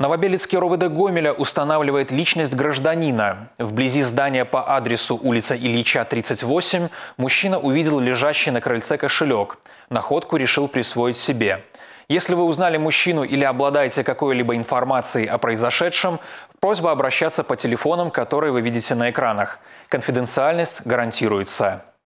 Новобелецкий РОВД Гомеля устанавливает личность гражданина. Вблизи здания по адресу улица Ильича, 38, мужчина увидел лежащий на крыльце кошелек. Находку решил присвоить себе. Если вы узнали мужчину или обладаете какой-либо информацией о произошедшем, просьба обращаться по телефонам, которые вы видите на экранах. Конфиденциальность гарантируется.